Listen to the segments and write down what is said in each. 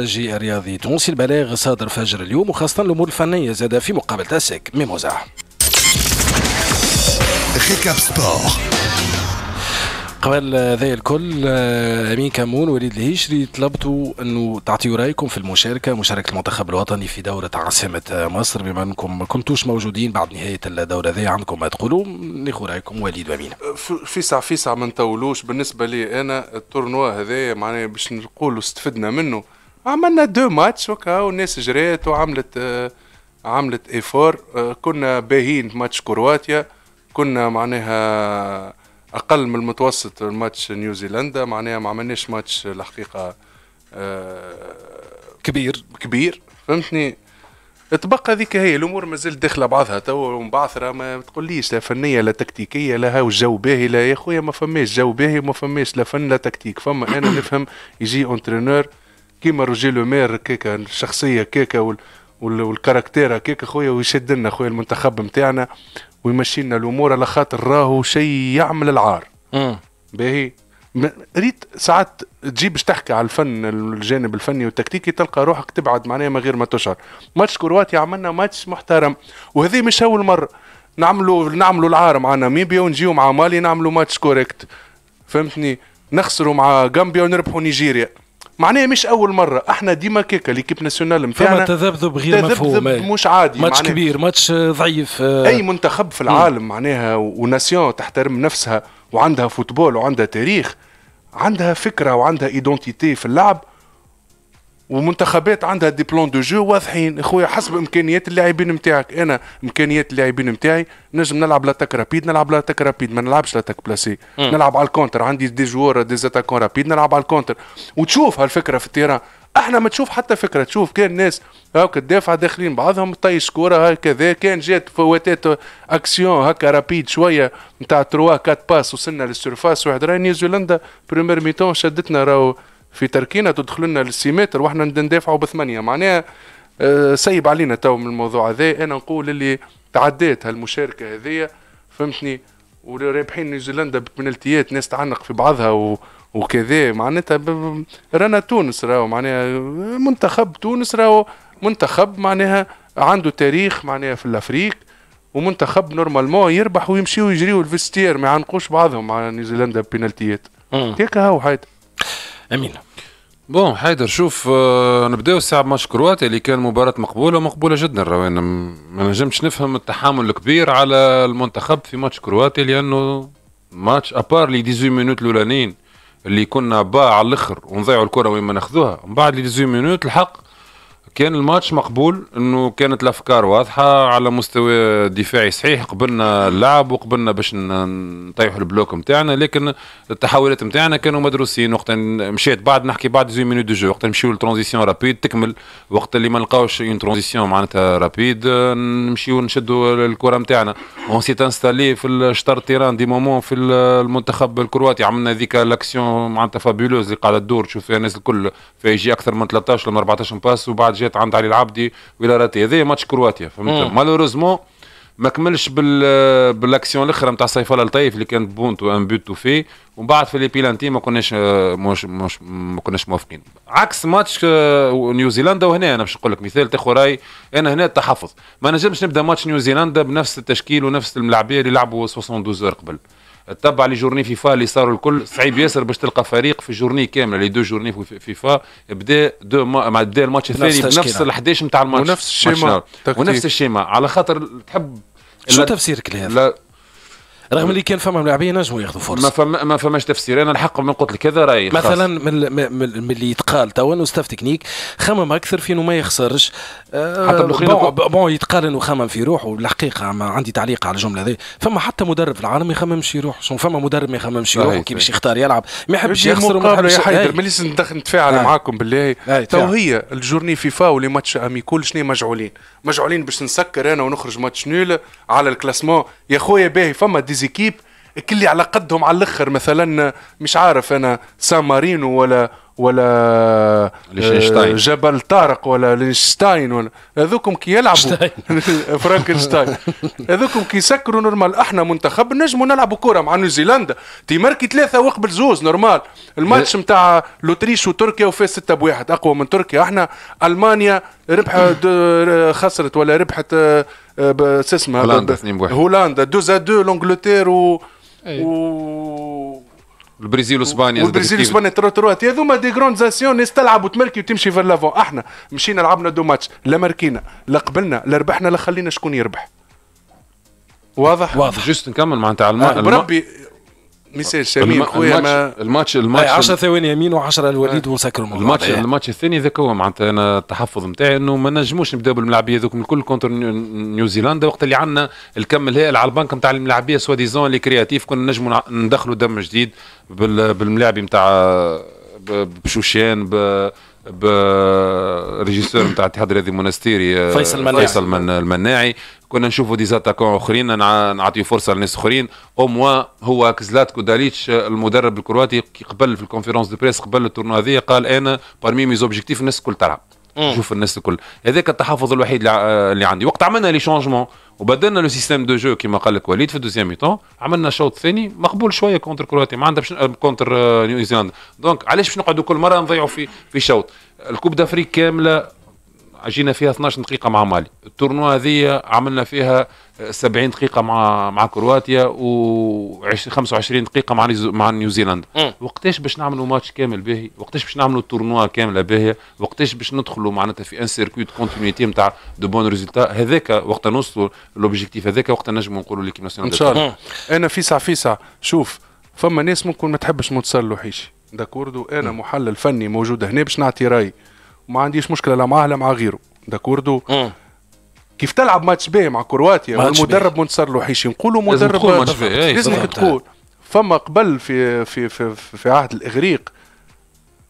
جي رياضي تونسي البلاغ صادر فجر اليوم وخاصة الأمور الفنية زاد في مقابلة تاسك ميموزا ريكاب سبور قبل ذي الكل امين كمون وليد الهيشري طلبتوا انه تعطيوا رايكم في المشاركه مشاركه المنتخب الوطني في دوره عاصمه مصر بما انكم ما كنتوش موجودين بعد نهايه الدوره ذي عندكم ما تقولوا ناخذ رايكم وليد وامين في ساعه في ساعه ما نطولوش بالنسبه لي انا التورنوا هذايا معناها باش نقولوا استفدنا منه عملنا دو ماتش وكا والناس جرات وعملت آه، عملت ايفور آه، كنا باهين ماتش كرواتيا كنا معناها اقل من المتوسط ماتش نيوزيلندا معناها ما عملناش ماتش الحقيقه آه، كبير كبير فهمتني تبقى هذيك هي الامور مازال داخله بعضها تو مبعثره ما تقوليش لا فنيه لا تكتيكيه لا هاو الجو باهي لا يا خويا ما فماش جو باهي وما فماش لا فن لا تكتيك فما انا نفهم يجي اونترينور كيما روجي لو مير كيكا الشخصيه كيكا والكاركتير هكاك خويا ويشد لنا خويا المنتخب نتاعنا ويمشي لنا الامور على خاطر راهو شيء يعمل العار باهي ريت ساعات تجي باش تحكي على الفن الجانب الفني والتكتيكي تلقى روحك تبعد معناها من غير ما تشعر ماتش كرواتيا عملنا ماتش محترم وهذه مش اول مره نعملوا نعملوا العار مع ناميبيا ونجيو مع مالي نعملوا ماتش كوريكت فهمتني نخسروا مع غامبيا ونربحوا نيجيريا معناها مش اول مره احنا ديما كيكا ليكيب ناسيونال نتاعنا فما تذبذب غير تذبذب مفهوم مش عادي ماتش كبير ماتش ضعيف آه. اي منتخب في العالم معناها وناسيون تحترم نفسها وعندها فوتبول وعندها تاريخ عندها فكره وعندها ايدونتيتي في اللعب ومنتخبات عندها دي بلون دو جو واضحين اخويا حسب امكانيات اللاعبين نتاعك انا امكانيات اللاعبين نتاعي نجم نلعب لاتاك رابيد نلعب لاتاك رابيد ما نلعبش لاتاك بلاسي نلعب على الكونتر عندي دي جوار دي زاتاكون رابيد نلعب على الكونتر وتشوف هالفكره في التيران احنا ما تشوف حتى فكره تشوف كان ناس هاكا الدافع داخلين بعضهم طيش كوره هكذا كان جات فواتات اكسيون هكا رابيد شويه نتاع تروا كات باس وصلنا للسرفاس واحد راهي نيوزيلندا بريمير ميتون شدتنا راهو في تركينا تدخلنا للسيمتر واحنا ندافعوا بثمانيه معناها آه، سيب علينا تو من الموضوع هذا انا نقول اللي تعديت هالمشاركه هذيا فهمتني ورابحين نيوزيلندا ببنالتيات ناس تعانق في بعضها و... وكذا معناتها رانا تونس راهو معناها منتخب تونس راهو منتخب معناها عنده تاريخ معناها في الافريق ومنتخب نورمالمون يربح ويمشي ويجريو الفستير ما يعانقوش بعضهم مع نيوزيلندا ببنالتيات هيك هاو حياتي امين بون حيدر شوف آه، نبداو الساعه بماتش كرواتيا اللي كان مباراه مقبوله ومقبوله جدا روان ما نجمش نفهم التحامل الكبير على المنتخب في ماتش كرواتيا لانه ماتش ابار لي 18 مينوت الاولانيين اللي كنا با على الاخر ونضيعوا الكره وين ما ناخذوها من بعد لي 18 مينوت الحق كان الماتش مقبول انه كانت الافكار واضحه على مستوى دفاعي صحيح قبلنا اللعب وقبلنا باش نطيحوا البلوك نتاعنا لكن التحولات نتاعنا كانوا مدروسين وقت مشيت بعد نحكي بعد زي مينوت دو جو وقت نمشيو لترانزيسيون رابيد تكمل وقت اللي ما نلقاوش اون ترانزيسيون معناتها رابيد نمشيو نشدوا الكره نتاعنا اون سيت انستالي في الشطر تيران دي مومون في المنتخب الكرواتي عملنا ذيك لاكسيون معناتها فابيلوز اللي قاعده تدور تشوف فيها الناس الكل في يجي اكثر من 13 ولا 14 باس وبعد جات عند علي العبدي والى راتي هذا ماتش كرواتيا فهمت مالوروزمون ما كملش بال بالاكسيون الاخرى نتاع سيفال الطيف اللي كانت بونتو ان بوت وفي ومن بعد في لي بيلانتي ما كناش مش مش ما كناش موافقين عكس ماتش آه، نيوزيلندا وهنا انا باش نقول لك مثال تاخو راي انا هنا التحفظ ما نجمش نبدا ماتش نيوزيلندا بنفس التشكيل ونفس الملاعبيه اللي لعبوا 72 قبل تبع لي جورني فيفا اللي صاروا الكل صعيب ياسر باش تلقى فريق في جورني كامله لي دو جورني فيفا بدا دو ما مع بدا الماتش الثاني بنفس ال 11 نتاع الماتش ونفس الشيما ونفس الشيما على خاطر تحب شو تفسيرك لهذا؟ رغم اللي كان فما لاعبين نجموا ياخذوا فرصه ما فما ما فماش تفسير انا الحق من قلت لك هذا رايي مثلا من, من اللي يتقال توا انه ستاف تكنيك خمم اكثر في انه ما يخسرش آه حتى بون, بون يتقال انه خمم في روحه والحقيقه ما عندي تعليق على الجمله هذه فما حتى مدرب في العالم ما يخممش يروح فما مدرب ما يخممش يروح كي باش يختار يلعب ما يحبش يخسر وما يحبش حيدر مليش نتفاعل آه. معاكم بالله آه، تو هي الجورني فيفا ولي ماتش اميكول شنو مجعولين مجعولين باش نسكر انا ونخرج ماتش نول على الكلاسمون يا خويا باهي فما ديزي زيكيب اللي على قدهم على الاخر مثلا مش عارف انا سان مارينو ولا ولا آه، جبل طارق ولا لينشتاين ولا هذوكم كي يلعبوا فرانكنشتاين هذوكم كي يسكروا نورمال احنا منتخب نجموا نلعبوا كوره مع نيوزيلندا تيماركي ثلاثه وقبل زوز نورمال الماتش نتاع لوتريش وتركيا وفاز 6 بواحد اقوى من تركيا احنا المانيا ربحت خسرت ولا ربحت آه، اسمها هولندا اثنين بواحد هولندا 2 2 لانجلتير و و البرازيل واسبانيا والبرازيل واسبانيا ترو ترو هذوما دي جروند زاسيون ناس تلعب وتمركي وتمشي في لافون احنا مشينا لعبنا دو ماتش لا ماركينا لا قبلنا لا ربحنا لا خلينا شكون يربح واضح واضح جست نكمل معناتها على الماء بربي مثال شميل خويا ما الماتش الماتش 10 ثواني يمين و10 الوليد آه. ونسكروا الماتش الماتش الثاني ذاك هو معناتها انا التحفظ نتاعي انه ما نجموش نبداو بالملاعبيه هذوك الكل كونتر نيوزيلندا وقت اللي عندنا الكم الهائل على البنك نتاع الملاعبيه سوا ديزون لي كرياتيف كنا نجموا ندخلوا دم جديد بالملاعبي نتاع بشوشان ب بريجيسور نتاع الاتحاد الرياضي المونستيري آه، فيصل المناعي فيصل المناعي كنا نشوفوا دي زاتاكون اخرين نعطيو فرصه لناس اخرين او موا هو كزلاتكو داليتش المدرب الكرواتي قبل في الكونفيرونس دو بريس قبل التورنوا هذه قال انا بارمي مي زوبجيكتيف الناس الكل تلعب شوف الناس الكل هذاك التحفظ الوحيد اللي عندي وقت عملنا لي شونجمون وبدلنا لو سيستيم دو جو كيما قال لك وليد في الدوزيام ميتون عملنا شوط ثاني مقبول شويه كونتر كرواتيا ما عندها آه، كونتر آه، نيوزيلاند دونك علاش باش نقعدوا كل مره نضيعوا في في شوط الكوب دافريك كامله اجينا فيها 12 دقيقه مع مالي التورنوا هذه عملنا فيها 70 دقيقه مع مع كرواتيا و 25 دقيقه مع مع نيوزيلندا وقتاش باش نعملوا ماتش كامل باهي وقتاش باش نعملوا التورنوا كامله باهيه وقتاش باش ندخلوا معناتها في ان سيركوي كونتينيتي نتاع دو بون ريزولتا هذاك وقت نوصلوا لوبجيكتيف هذاك وقت نجموا نقولوا ليكيب ناسيونال ان شاء الله انا فيسع فيسع شوف فما ناس ممكن ما تحبش متسلحيش داكوردو انا محلل فني موجود هنا باش نعطي رايي ما عنديش مشكله لا معاه لا مع غيره داكوردو كيف تلعب ماتش بيه مع كرواتيا والمدرب منتصر لوحيشي نقولوا مدرب إيه، لازمك تقول فما قبل في في في, في عهد الاغريق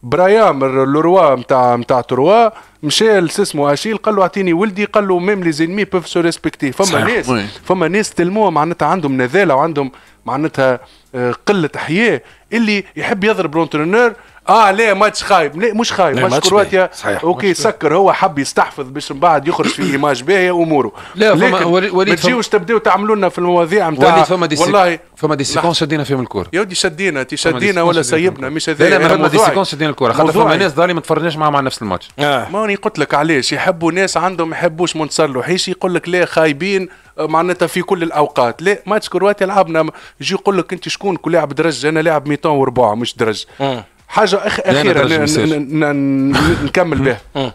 برايام لوروا نتاع نتاع تروا مشى لسسمو اشيل قال له اعطيني ولدي قال له ميم لي زينمي بوف سو ريسبكتي فما ناس فما ناس تلموها معناتها عندهم نذاله وعندهم معناتها آه، قله حياه اللي يحب يضرب لونترينور اه لا ماتش خايب لا مش خايب ماتش كرواتيا اوكي سكر هو حب يستحفظ باش من بعد يخرج في ايماج باهيه اموره لا فما ما تجيوش تبداو تعملوا لنا في المواضيع نتاع فما دي والله فما دي سيكونس شدينا فيهم الكوره يا ودي شدينا شدينا ولا سيبنا مش هذا لا فما دي سيكونس شدينا الكوره خاطر فما ناس داري ما تفرجناش معاهم على نفس الماتش آه. آه. ماني قلت لك علاش يحبوا ناس عندهم ما يحبوش منتصر لوحيشي يقول لك لا خايبين آه، معناتها في كل الاوقات لا ماتش كرواتيا لعبنا يجي يقول لك انت شكون كل لاعب درج انا لاعب ميتون وربع مش درج حاجه أخ... اخيره نكمل بها آه.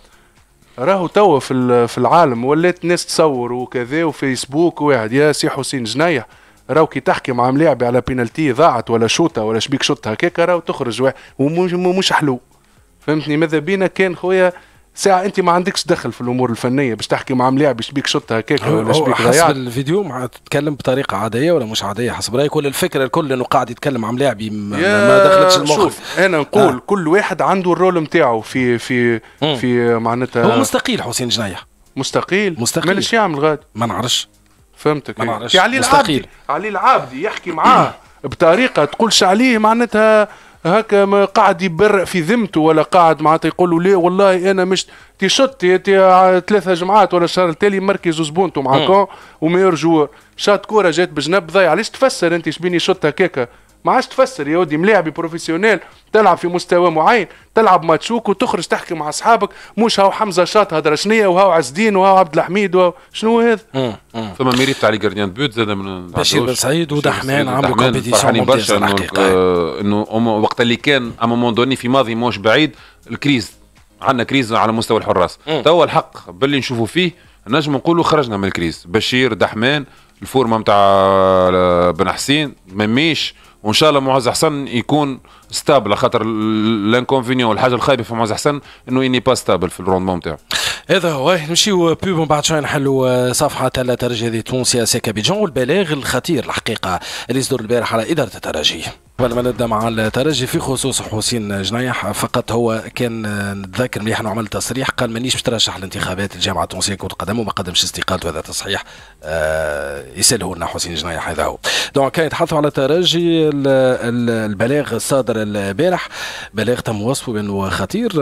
راهو توا في في العالم ولات ناس تصور وكذا وفيسبوك واحد يا سي حسين جنيه راهو كي تحكي مع ملاعبي على بينالتي ضاعت ولا شوطه ولا شبيك شوطة هكاك راهو تخرج واحد ومش حلو فهمتني ماذا بينا كان خويا ساعة أنت ما عندكش دخل في الأمور الفنية باش تحكي مع ملاعب باش بيك شطة هكاك ولا شبيك حسب الفيديو مع تتكلم بطريقة عادية ولا مش عادية حسب رأيك ولا الفكرة الكل أنه قاعد يتكلم مع ملاعبي ما دخلتش المخ أنا نقول آه. كل واحد عنده الرول نتاعه في في مم. في معناتها هو مستقيل حسين جنيح مستقيل مستقيل مالش يعمل غادي ما نعرفش فهمتك ما نعرفش يعني علي العابدي علي العابدي يحكي معاه بطريقة تقولش عليه معناتها هكا ما قاعد يبرق في ذمته ولا قاعد معناتها يقول له لا والله انا مش تيشوت ثلاثة جمعات ولا الشهر التالي مركز زبونته مع كون وميور جوار شات كوره جات بجنب ضيع علاش تفسر انت شبيني شوت هكاكا ما عادش تفسر يا ودي ملاعب بروفيسيونيل تلعب في مستوى معين تلعب ماتشوك وتخرج تحكي مع اصحابك مش هاو حمزه شاط هدره شنيه وهاو عز الدين وهاو عبد الحميد وهاو شنو هذا؟ آه، آه. فما ميريت تاع لي جارديان بوت زاد من بشير بن سعيد ودحمان عملوا كومبيتيسيون برشا انه آه، وقت اللي كان اما مون دوني في ماضي موش بعيد الكريز عندنا كريز على مستوى الحراس توا الحق باللي نشوفوا فيه نجم نقولوا خرجنا من الكريز بشير دحمان الفورمه نتاع بن حسين ميش وان شاء الله معز حسن يكون ستابل خاطر لانكونفينيون الحاجه الخايبه في معز حسن انه اني با ستابل في الروندمون نتاعو هذا هو نمشيو بوب من بعد شويه نحلوا آه، صفحه تاع الترجي التونسي سيكا كابيجون والبلاغ الخطير الحقيقه اللي صدر البارح على اداره الترجي قبل ما نبدا مع الترجي في خصوص حسين جنايح فقط هو كان آه، نتذكر مليح انه عمل تصريح قال مانيش مترشح لانتخابات الجامعه التونسيه كره القدم وما قدمش استقالته هذا تصحيح آه يساله لنا حسين جنايح هذا هو دونك كان يتحدثوا على الترجي البلاغ الصادر البارح بلاغ تم وصفه بانه خطير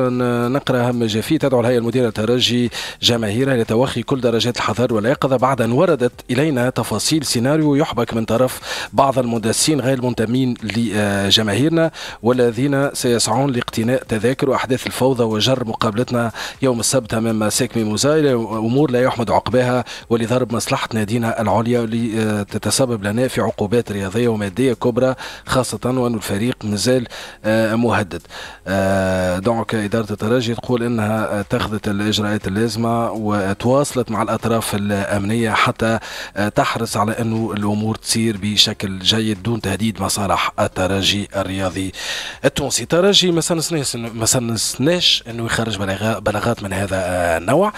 نقرا هم جافي تدعو الهيئه المديره الترجي جماهيرها لتوخي كل درجات الحذر واليقظه بعد ان وردت الينا تفاصيل سيناريو يحبك من طرف بعض المدسين غير المنتمين لجماهيرنا والذين سيسعون لاقتناء تذاكر واحداث الفوضى وجر مقابلتنا يوم السبت امام ساكمي موزاي امور لا يحمد عقباها ولضرب مصلحه نادينا العليا لتتسبب لنا في عقوبات رياضيه وماديه كبرى خاصة وأن الفريق مازال آه، مهدد آه، دونك إدارة الترجي تقول أنها اتخذت الإجراءات اللازمة وتواصلت مع الأطراف الأمنية حتى آه، تحرص على أنه الأمور تسير بشكل جيد دون تهديد مصالح الترجي الرياضي التونسي الترجي ما سنسناش أنه يخرج بلاغات من هذا النوع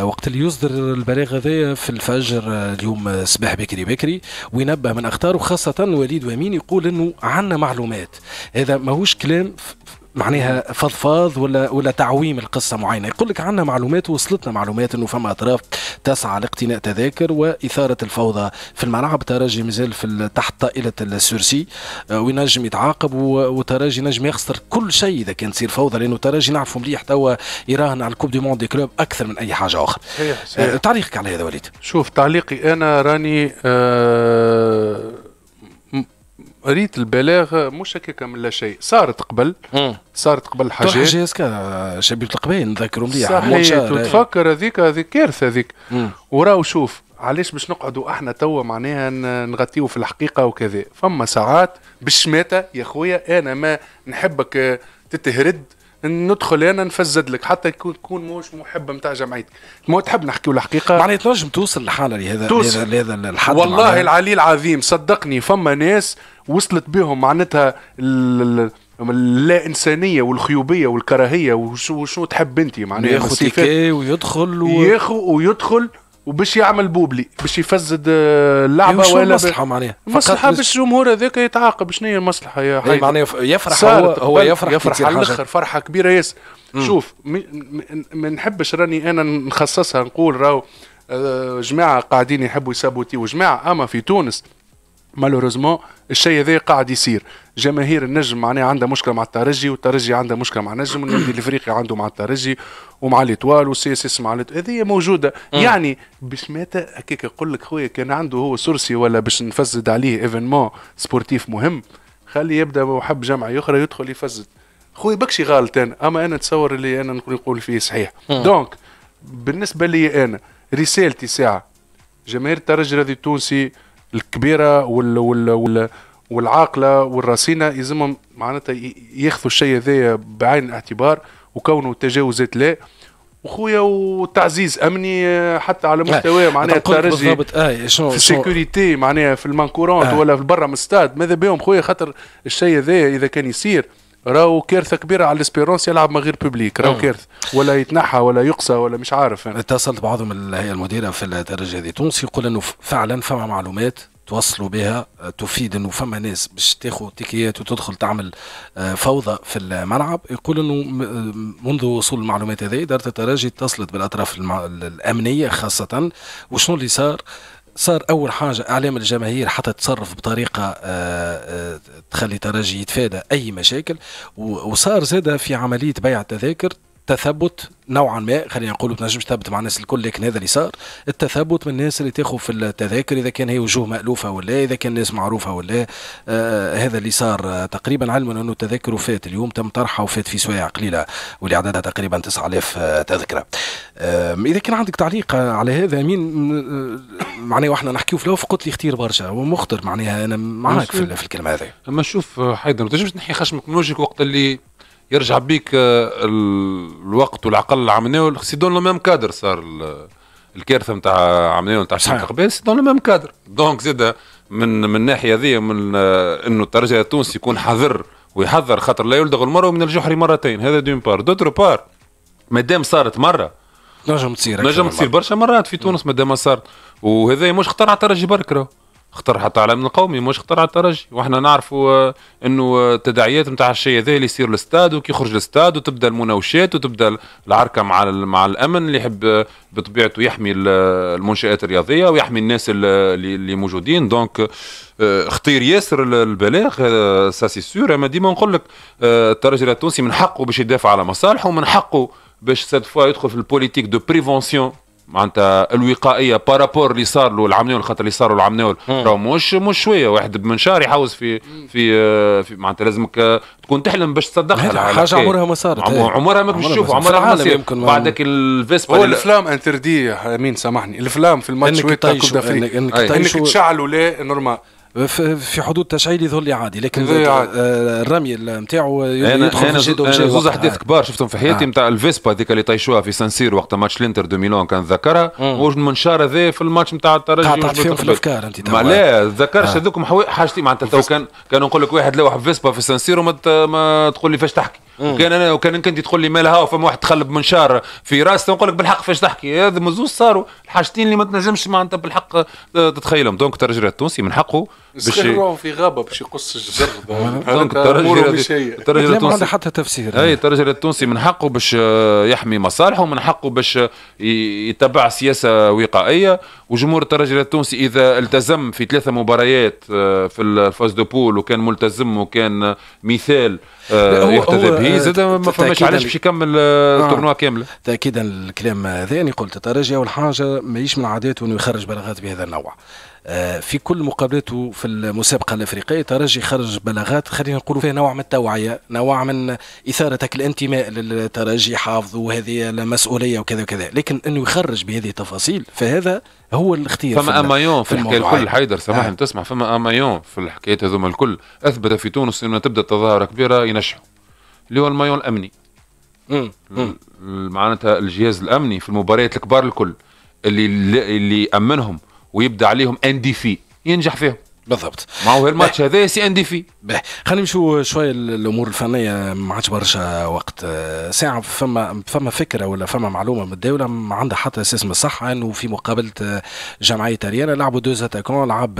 وقت اللي يصدر البلاغ هذايا في الفجر اليوم صباح بكري بكري وينبه من أخطار خاصة وليد وامين يقول نقول انه عندنا معلومات هذا ماهوش كلام معناها فضفاض ولا ولا تعويم القصه معينه يقول لك عندنا معلومات وصلتنا معلومات انه فما اطراف تسعى لاقتناء تذاكر واثاره الفوضى في الملعب تراجي مازال في تحت طائله السورسي آه، وينجم يتعاقب وتراجي نجم يخسر كل شيء اذا كان تصير فوضى لانه تراجي نعرفوا مليح توا يراهن على الكوب دي موند كلوب اكثر من اي حاجه اخرى آه، تعليقك على هذا وليد شوف تعليقي انا راني آه ريت البلاغ مش هكاك من لا شيء صارت قبل صارت قبل حاجات حاجه اسكا شبيبه القبائل نذكروا مليح صحيح وتفكر هذيك هذيك كارثه هذيك وراو شوف علاش باش نقعدوا احنا توا معناها نغطيو في الحقيقه وكذا فما ساعات بالشماته يا خويا انا ما نحبك تتهرد ندخل انا نفزد لك حتى تكون مش محب نتاع جمعيتك ما تحب نحكيو الحقيقه معناها تنجم توصل لحاله لهذا توصل. لهذا الحد والله معناها. العلي العظيم صدقني فما ناس وصلت بهم معناتها اللا انسانيه والخيوبيه والكراهيه وشو, وشو تحب انت معناها ياخذ ويدخل و... ياخذ ويدخل وباش يعمل بوبلي باش يفسد آه، اللعبه أيوة، ولا ولا مصلحه معناها مصلحه باش الجمهور هذاك يتعاقب شنو هي المصلحه يا إيه، حي معناها يفرح هو, هو يفرح يفرح على الاخر فرحه كبيره ياسر شوف ما نحبش راني انا نخصصها نقول راهو آه، جماعه قاعدين يحبوا يسابوتي وجماعه اما في تونس مالوروزمون الشيء هذا قاعد يصير جماهير النجم معناها عندها مشكله مع الترجي والترجي عندها مشكله مع النجم والنادي الافريقي عنده مع الترجي ومع ليطوال والسي اس اس مع هذه موجوده يعني باش متى هكاك نقول لك خويا كان عنده هو سورسي ولا باش نفسد عليه ايفينمون سبورتيف مهم خلي يبدا وحب جمعيه اخرى يدخل يفسد خويا بكشي غلط انا اما انا تصور اللي انا نقول فيه صحيح دونك بالنسبه لي انا رسالتي ساعه جماهير الترجي التونسي الكبيره وال وال وال والعاقله والرصينه يلزمهم معناتها ياخذوا الشيء هذايا بعين الاعتبار وكونه تجاوزات لا وخويا وتعزيز امني آه، حتى على آه، مستوى معناها الترجي آه، شنو في السيكوريتي معناها في المانكورونت ولا في برا من الستاد ماذا بهم خويا خاطر الشيء هذايا اذا كان يصير راهو كارثه كبيره على الاسبيرونس يلعب من غير بوبليك راهو كارثه ولا يتنحى ولا يقصى ولا مش عارف انا اتصلت بعضهم الهيئه المديره في الدرجه هذه تونس يقول انه فعلا فما معلومات توصلوا بها تفيد انه فما ناس باش تاخذ تيكيات وتدخل تعمل آه، فوضى في الملعب يقول انه آه، منذ وصول المعلومات هذه اداره الترجي اتصلت بالاطراف الامنيه خاصه وشنو اللي صار صار اول حاجه اعلام الجماهير حتى تصرف بطريقه آه، آه، تخلي ترجي يتفادى اي مشاكل وصار زاد في عمليه بيع التذاكر تثبت نوعا ما خلينا نقولوا تنجمش تثبت مع الناس الكل لكن هذا اللي صار التثبت من الناس اللي تاخذ في التذاكر اذا كان هي وجوه مالوفه ولا اذا كان ناس معروفه ولا آه هذا اللي صار آه، تقريبا علما انه التذاكر وفات اليوم تم طرحها وفات في سوايع قليله واللي عددها تقريبا 9000 آه، تذكره آه اذا كان عندك تعليق على هذا مين معناه معناها واحنا نحكيو في الاول قلت لي اختير برشا ومخطر معناها انا معاك في, في الكلمه هذه اما شوف آه، حيدر ما تنجمش تنحي خشمك من وجهك وقت اللي يرجع بيك آه، الوقت والعقل عمناو سي دون لو ميم كادر صار الكارثه نتاع عمناو نتاع شرق قبيل سي دون لو ميم كادر دونك زيد آه، من من الناحيه هذه من آه، انه الترجي التونسي يكون حذر ويحذر خاطر لا يلدغ المرء من الجحر مرتين هذا دون بار دوتر بار مادام صارت مره نجم تصير نجم تصير برشا مرات في تونس مادام صارت وهذا مش خطر على الترجي برك راهو حتى على من القومي مش على الترجي واحنا نعرفوا آه، انه التداعيات آه، نتاع الشيء هذا اللي يصير للستاد وكي يخرج للستاد وتبدا المناوشات وتبدا العركه مع مع الامن اللي يحب آه، بطبيعته يحمي المنشات الرياضيه ويحمي الناس اللي موجودين دونك خطير ياسر البلاغ ساسي سور اما ديما نقول لك الترجي التونسي من حقه باش يدافع على مصالحه ومن حقه باش سيت فوا يدخل في البوليتيك دو بريفونسيون معناتها الوقائيه بارابور اللي صار له العمناول خاطر اللي صار له العمناول راهو مش مش شويه واحد من شهر يحوس في في, في معناتها لازمك تكون تحلم باش تصدقها حاجه عمرها إيه. ما صارت عمرها ما تشوف عمرها ما صارت بعدك الفيسبا هو الافلام انتردي امين سامحني الافلام في الماتش انك تشعل ولا نورمال في حدود تشعيل يظهر لي عادي لكن آه، الرمي نتاعو يدخل أنا في جي زوز احداث كبار شفتهم في حياتي نتاع نعم. آه. الفيسبا هذيك اللي طيشوها في سانسير وقت ماتش الانتر دو ميلون كان ذكرها والمنشار هذا في الماتش نتاع الترجي قاطعت فيهم في الافكار انت ما لا تذكرش هذوك آه. حاجتي معناتها تو كان كان نقول لك واحد لوح فيسبا في سانسير وما ما تقول لي فاش تحكي وكان انا وكان انت تقول لي مالها وفما واحد تخلب منشار في راسه نقول لك بالحق فاش تحكي هذا مزوز صاروا الحاجتين اللي ما تنجمش معناتها بالحق آه، تتخيلهم دونك الترجي التونسي من حقه بشي... في غابه باش يقص الجزر هذا الترجي ما حتى تفسير اي الترجي التونسي من حقه باش آه، يحمي مصالحه ومن حقه باش آه، يتبع سياسه وقائيه وجمهور الترجي التونسي اذا التزم في ثلاثه مباريات آه، في الفاز دو بول وكان ملتزم وكان مثال يحتذى به زاد ما فماش علاش باش يكمل التورنوا كامله تاكيدا الكلام هذا قلت الترجي اول حاجه ماهيش من عاداته انه يخرج بلاغات بهذا النوع آه، في كل مقابلاته في المسابقه الافريقيه ترجي خرج بلاغات خلينا نقولوا فيها نوع من التوعيه نوع من اثارتك الانتماء للترجي حافظ وهذه المسؤوليه وكذا وكذا لكن انه يخرج بهذه التفاصيل فهذا هو الاختيار فما امايون في, الحكايه الكل حيدر سامحني آه. تسمع فما امايون في الحكايات هذوما الكل اثبت في تونس انه تبدا تظاهره كبيره ينجحوا اللي هو المايون الامني معناتها الجهاز الامني في المباريات الكبار الكل اللي اللي امنهم ويبدا عليهم ان دي في ينجح فيهم بالضبط ما هو الماتش اه. هذا سي ان دي في خلينا نمشوا شويه الامور الفنيه ما عادش برشا وقت اه، ساعه فما فما فكره ولا فما معلومه من الدوله ما عندها حتى اساس من الصحه انه في مقابله اه، جمعيه تريانا لعبوا دوز اتاكون لعب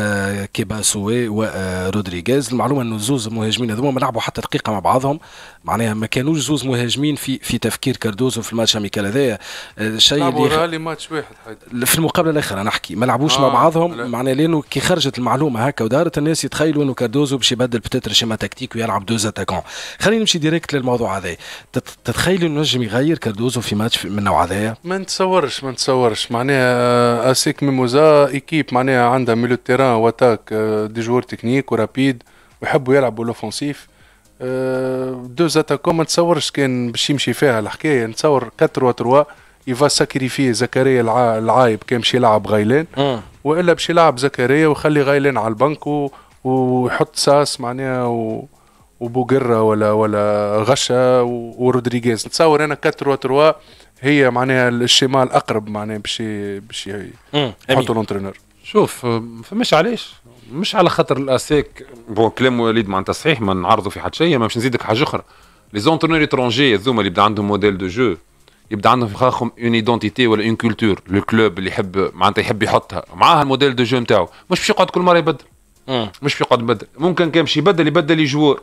كيبا سوي ورودريغيز المعلومه انه زوز المهاجمين هذوما ما لعبوا حتى دقيقه مع بعضهم معناها ما كانوش زوز مهاجمين في في تفكير كاردوزو في الماتش اميكال هذايا الشيء اللي ماتش واحد في المقابله الاخيره نحكي ما لعبوش آه مع بعضهم معناها لانه كي خرجت المعلومه هكا ودارت الناس يتخيلوا انه كاردوزو باش يبدل بتتر شيما تكتيك ويلعب دوز اتاكون خلينا نمشي ديريكت للموضوع هذا تتخيلوا انه نجم يغير كاردوزو في ماتش من النوع هذايا ما نتصورش ما نتصورش معناها آه، اسيك ميموزا ايكيب معناها عندها ميلو تيران واتاك دي جوار تكنيك ورابيد ويحبوا يلعبوا لوفونسيف آه، دوز اتاكون ما نتصورش كان باش يمشي فيها الحكايه نتصور 4 3 يفا ساكريفي زكريا الع... العايب كان باش يلعب غيلان والا باش يلعب زكريا ويخلي غيلان على البنك ويحط ساس معناها و... وبوغرا ولا ولا غشة و... ورودريغيز نتصور انا 4 3 هي معناها الشمال الاقرب معناها باش باش يحطوا لونترينور شوف فمش علاش مش على خاطر الاسيك بون كلام وليد معناتها صحيح ما نعرضوا في حد شيء ما باش نزيدك حاجه اخرى لي زونترونور اترونجي هذوما اللي بدا عندهم موديل دو جو يبدا عندهم في خاخهم اون ايدونتيتي ولا اون كولتور لو كلوب اللي يحب معناتها يحب يحطها معاها الموديل دو جو نتاعو مش باش يقعد كل مره يبدل مش باش يقعد يبدل ممكن كان باش يبدل يبدل يجور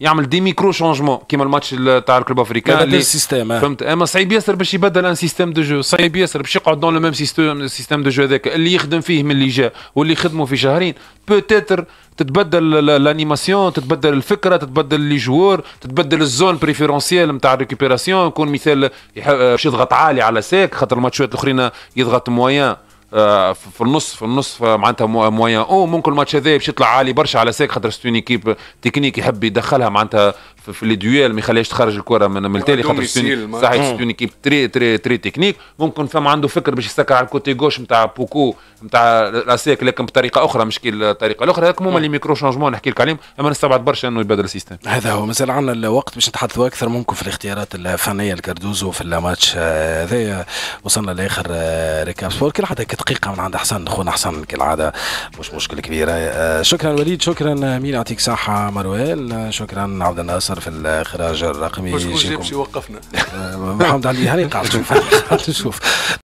يعمل دي ميكرو شونجمون كيما الماتش تاع الكلوب افريكان اللي السيستيم آه. فهمت اما صعيب ياسر باش يبدل ان سيستم دو جو صعيب ياسر باش يقعد دون لو ميم سيستم سيستيم دو جو هذاك اللي يخدم فيه من اللي جا واللي خدمه في شهرين بوتيتر تتبدل الانيماسيون تتبدل الفكره تتبدل لي جوور تتبدل الزون بريفيرونسيال نتاع ريكوبيراسيون يكون مثال باش يضغط عالي على ساك خاطر الماتشات الاخرين يضغط موان آه، في النص في النص معناتها مويان او ممكن الماتش هذا باش يطلع عالي برشا على ساك خاطر ستون ايكيب تكنيك يحب يدخلها معناتها في لي دويال ما يخليهاش تخرج الكره من التالي خاطر صحيح سيت اون ايكيب تري تري تري تكنيك ممكن فما عنده فكر باش يسكر على الكوتي غوش نتاع بوكو نتاع لاسيك لكن بطريقه اخرى مش كي الطريقه الاخرى هذاك هما لي ميكرو شونجمون نحكي لك عليهم اما نستبعد برشا انه يبدل السيستم هذا هو مازال عندنا الوقت باش نتحدثوا اكثر ممكن في الاختيارات الفنيه لكاردوزو في الماتش هذايا وصلنا لاخر ريكاب سبور كل حتى دقيقه من عند حسن خونا حسن كالعاده مش مشكله كبيره شكرا وليد شكرا مين يعطيك صحه مروان شكرا عبد الناصر الاخر في الاخراج الرقمي باش كون وقفنا محمد علي هاني قاعد نشوف